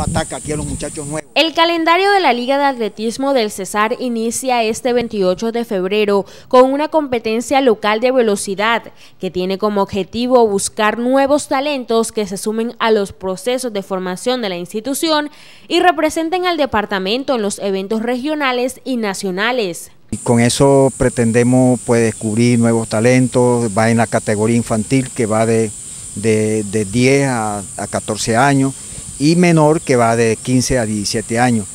ataca aquí a los muchachos nuevos. El calendario de la Liga de Atletismo del Cesar inicia este 28 de febrero con una competencia local de velocidad que tiene como objetivo buscar nuevos talentos que se sumen a los procesos de formación de la institución y representen al departamento en los eventos regionales y nacionales. con eso pretendemos pues, descubrir nuevos talentos, va en la categoría infantil que va de, de, 10 a, a 14 años y menor que va de 15 a 17 años.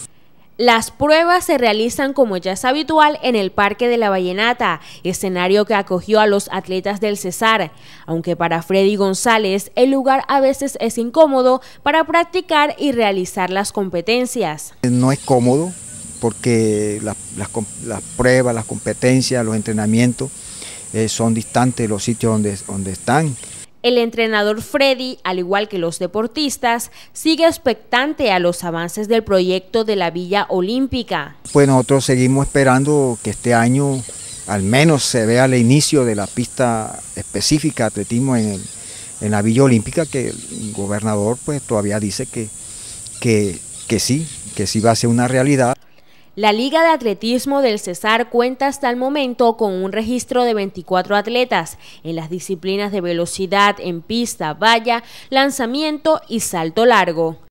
Las pruebas se realizan como ya es habitual en el Parque de la Vallenata, escenario que acogió a los atletas del Cesar. Aunque para Freddy González el lugar a veces es incómodo para practicar y realizar las competencias. No es cómodo porque las, pruebas, las competencias, los entrenamientos eh, son distantes de los sitios donde, donde están. El entrenador Freddy, al igual que los deportistas, sigue expectante a los avances del proyecto de la Villa Olímpica. Pues nosotros seguimos esperando que este año al menos se vea el inicio de la pista específica de atletismo en, la Villa Olímpica, que el gobernador pues todavía dice que, que sí, que sí va a ser una realidad. La Liga de Atletismo del Cesar cuenta hasta el momento con un registro de 24 atletas en las disciplinas de velocidad en pista, valla, lanzamiento y salto largo.